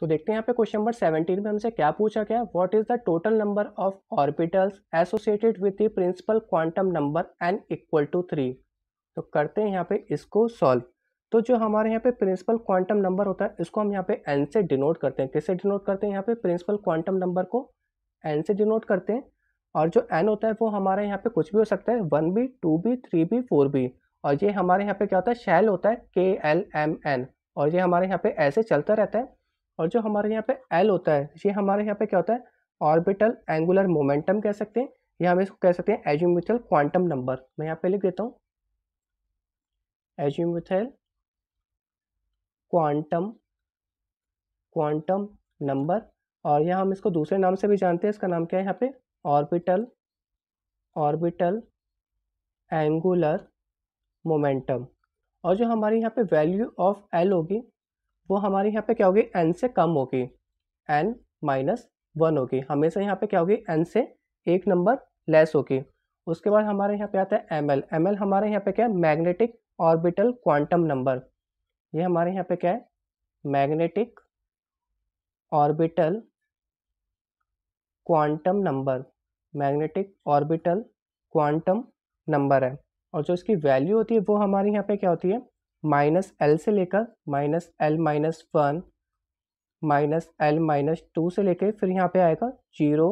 तो देखते हैं यहाँ पे क्वेश्चन नंबर सेवनटीन में हमसे क्या पूछा गया what is the total number of orbitals associated with the principal quantum number n equal to three तो करते हैं यहाँ पे इसको सॉल्व तो जो हमारे यहाँ पे प्रिंसिपल क्वांटम नंबर होता है इसको हम यहाँ पे एन से डिनोट करते हैं किससे डिनोट करते हैं यहाँ पे प्रिंसिपल क्वांटम नंबर को एन से डिनोट करते हैं और जो एन होता है वो हमारे यहाँ पे कुछ भी हो सकता है one B two B three B four B और ये हमारे यहाँ पे क्या होता है शैल होता है के एल एम एन और ये हमारे यहाँ पे ऐसे चलता रहता है और जो हमारे यहाँ पे एल होता है ये हमारे यहाँ पे क्या होता है ऑर्बिटल एंगुलर मोमेंटम कह सकते हैं या हम इसको कह सकते हैं एजुमिथल क्वांटम नंबर मैं यहाँ पे लिख देता हूँ एजुमिथल क्वांटम क्वांटम नंबर और यहाँ हम इसको दूसरे नाम से भी जानते हैं इसका नाम क्या है यहाँ पे ऑर्बिटल ऑर्बिटल एंगुलर मोमेंटम और जो हमारे यहाँ पे वैल्यू ऑफ एल होगी वो हमारे यहाँ पे क्या होगी एन से कम होगी एन माइनस वन होगी हमेशा यहाँ पे क्या होगी एन से एक नंबर लेस होगी उसके बाद हमारे यहाँ पे आता है एम एल एम एल हमारे यहाँ पे क्या है मैग्नेटिक ऑर्बिटल क्वांटम नंबर ये हमारे यहाँ पे क्या है magnetic orbital quantum number magnetic orbital quantum number है और जो इसकी वैल्यू होती है वो हमारे यहाँ पे क्या होती है माइनस एल से लेकर minus l minus one minus l minus two से लेकर फिर यहाँ पे आएगा जीरो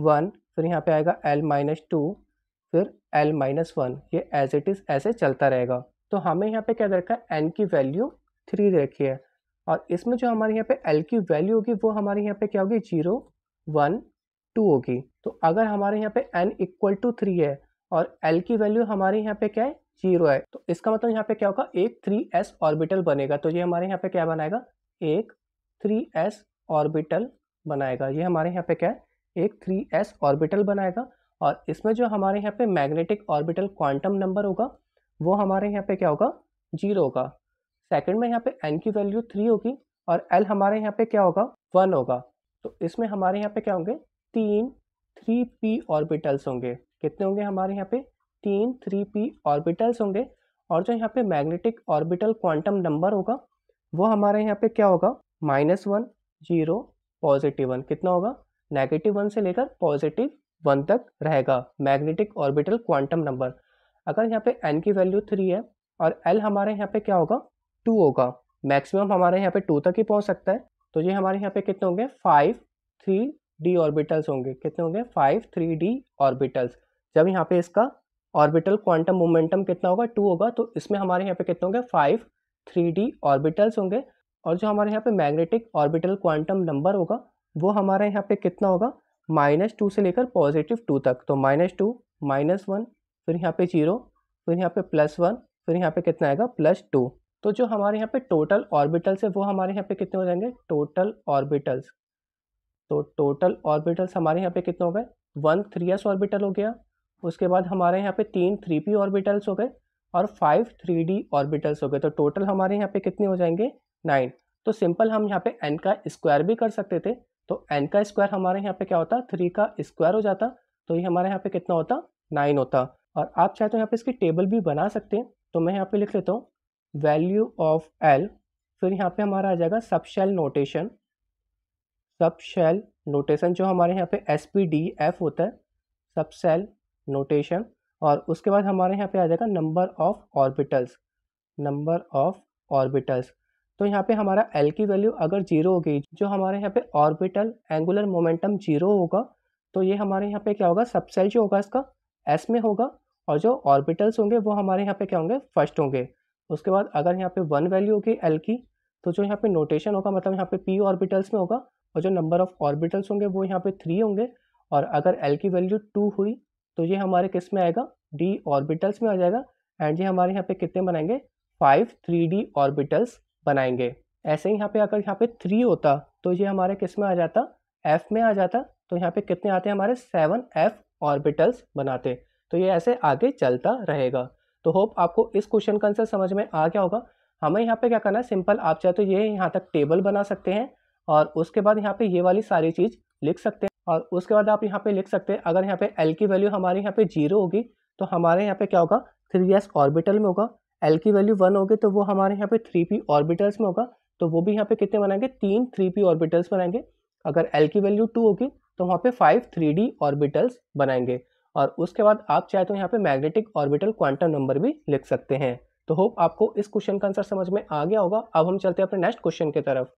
वन फिर यहाँ पे आएगा एल माइनस टू फिर एल माइनस वन ये एज इट इज़ ऐसे चलता रहेगा तो हमें यहाँ पे क्या रखा है एन की वैल्यू थ्री रखी है और इसमें जो हमारे यहाँ पे एल की वैल्यू होगी वो हमारे यहाँ पे क्या होगी जीरो वन टू होगी तो अगर हमारे यहाँ पे एन इक्वल टू थ्री है और एल की वैल्यू हमारे यहाँ पे क्या है जीरो है तो इसका मतलब यहाँ पे क्या होगा एक थ्री एस ऑर्बिटल बनेगा तो ये हमारे यहाँ पे क्या बनाएगा एक थ्री एस ऑर्बिटल बनाएगा ये हमारे यहाँ पे क्या है एक थ्री एस ऑर्बिटल बनाएगा और इसमें जो हमारे यहाँ पे मैग्नेटिक ऑर्बिटल क्वांटम नंबर होगा वो हमारे यहाँ पे क्या होगा जीरो होगा सेकेंड में यहाँ पे एन की वैल्यू थ्री होगी और एल हमारे यहाँ पे क्या होगा वन होगा तो इसमें हमारे यहाँ पे क्या होंगे तीन थ्री पी ऑर्बिटल्स होंगे कितने होंगे हमारे यहाँ पे तीन थ्री पी ऑर्बिटल्स होंगे और जो यहाँ पे मैग्नेटिक ऑर्बिटल क्वांटम नंबर होगा वो हमारे यहाँ पे क्या होगा minus one zero positive one कितना होगा नेगेटिव वन से लेकर पॉजिटिव वन तक रहेगा मैग्नेटिक ऑर्बिटल क्वांटम नंबर अगर यहाँ पे एन की वैल्यू थ्री है और एल हमारे यहाँ पे क्या होगा टू होगा मैक्सिमम हमारे यहाँ पे टू तक ही पहुँच सकता है तो ये हमारे यहाँ पे कितने होंगे फाइव थ्री डी ऑर्बिटल्स होंगे कितने होंगे फाइव थ्री डी ऑर्बिटल्स जब यहाँ पे इसका ऑर्बिटल क्वांटम मोमेंटम कितना होगा टू होगा तो इसमें हमारे यहाँ पे कितने होंगे फाइव थ्री डी ऑर्बिटल्स होंगे और जो हमारे यहाँ पे मैग्नेटिक ऑर्बिटल क्वांटम नंबर होगा वो हमारे यहाँ पे कितना होगा माइनस टू से लेकर पॉजिटिव टू तक तो माइनस टू माइनस वन फिर यहाँ पे जीरो फिर यहाँ पे प्लस वन फिर यहाँ पे कितना आएगा प्लस टू तो जो हमारे यहाँ पे टोटल ऑर्बिटल्स है वो हमारे यहाँ पे कितने हो जाएंगे टोटल ऑर्बिटल्स तो टोटल ऑर्बिटल्स हमारे यहाँ पे कितने हो गए वन थ्री एस ऑर्बिटल हो गया उसके बाद हमारे यहाँ पे तीन थ्री पी ऑर्बिटल्स हो गए और फाइव थ्री डी ऑर्बिटल्स हो गए तो टोटल हमारे यहाँ पे कितने हो जाएंगे नाइन तो सिंपल हम यहाँ पे एन का स्क्वायर भी कर सकते थे तो एन का स्क्वायर हमारे यहाँ पे क्या होता थ्री का स्क्वायर हो जाता तो ये हमारे यहाँ पे कितना होता नाइन होता और आप चाहे तो यहाँ पे इसकी टेबल भी बना सकते हैं तो मैं यहाँ पे लिख लेता हूँ वैल्यू ऑफ एल फिर यहाँ पे हमारा आ जाएगा subshell notation subshell notation जो हमारे यहाँ पे एस पी डी एफ होता है सब सेल नोटेशन और उसके बाद हमारे यहाँ पे आ जाएगा number of orbitals number of orbitals तो यहाँ पे हमारा एल की वैल्यू अगर जीरो होगी जो हमारे यहाँ पे ऑर्बिटल एंगुलर मोमेंटम जीरो होगा तो ये हमारे यहाँ पे क्या होगा सबसेल जो होगा इसका एस में होगा और जो ऑर्बिटल्स होंगे वो हमारे यहाँ पे क्या होंगे फर्स्ट होंगे उसके बाद अगर यहाँ पे वन वैल्यू होगी एल की तो जो यहाँ पे नोटेशन होगा मतलब यहाँ पे पी ऑर्बिटल्स में होगा और जो नंबर ऑफ ऑर्बिटल्स होंगे वो यहाँ पे थ्री होंगे और अगर एल की वैल्यू टू हुई तो ये हमारे किस में आएगा डी ऑर्बिटल्स में आ जाएगा एंड ये हमारे यहाँ पे कितने बनाएंगे फाइव थ्री डी ऑर्बिटल्स बनाएंगे ऐसे ही यहाँ पे अगर यहाँ पे थ्री होता तो ये हमारे किस में आ जाता एफ में आ जाता तो यहाँ पे कितने आते हैं हमारे सेवन एफ ऑर्बिटल्स बनाते तो ये ऐसे आगे चलता रहेगा तो होप आपको इस क्वेश्चन का आंसर समझ में आ गया होगा हमें यहाँ पे क्या करना है सिंपल आप चाहे तो ये यहाँ तक टेबल बना सकते हैं और उसके बाद यहाँ पे ये वाली सारी चीज़ लिख सकते हैं और उसके बाद आप यहाँ पे लिख सकते हैं अगर यहाँ पे एल की वैल्यू हमारे यहाँ पे जीरो होगी तो हमारे यहाँ पे क्या होगा थ्री एस ऑर्बिटल में होगा एल की वैल्यू वन होगी तो वो हमारे यहाँ पे थ्री पी ऑर्बिटल्स में होगा तो वो भी यहाँ पे कितने बनाएंगे तीन थ्री पी ऑर्बिटल्स बनाएंगे अगर एल की वैल्यू टू होगी तो वहाँ पे फाइव थ्री डी ऑर्बिटल्स बनाएंगे और उसके बाद आप चाहे तो यहाँ पे मैग्नेटिक ऑर्बिटल क्वांटम नंबर भी लिख सकते हैं तो होप आपको इस क्वेश्चन का आंसर समझ में आ गया होगा अब हम चलते हैं अपने नेक्स्ट क्वेश्चन की तरफ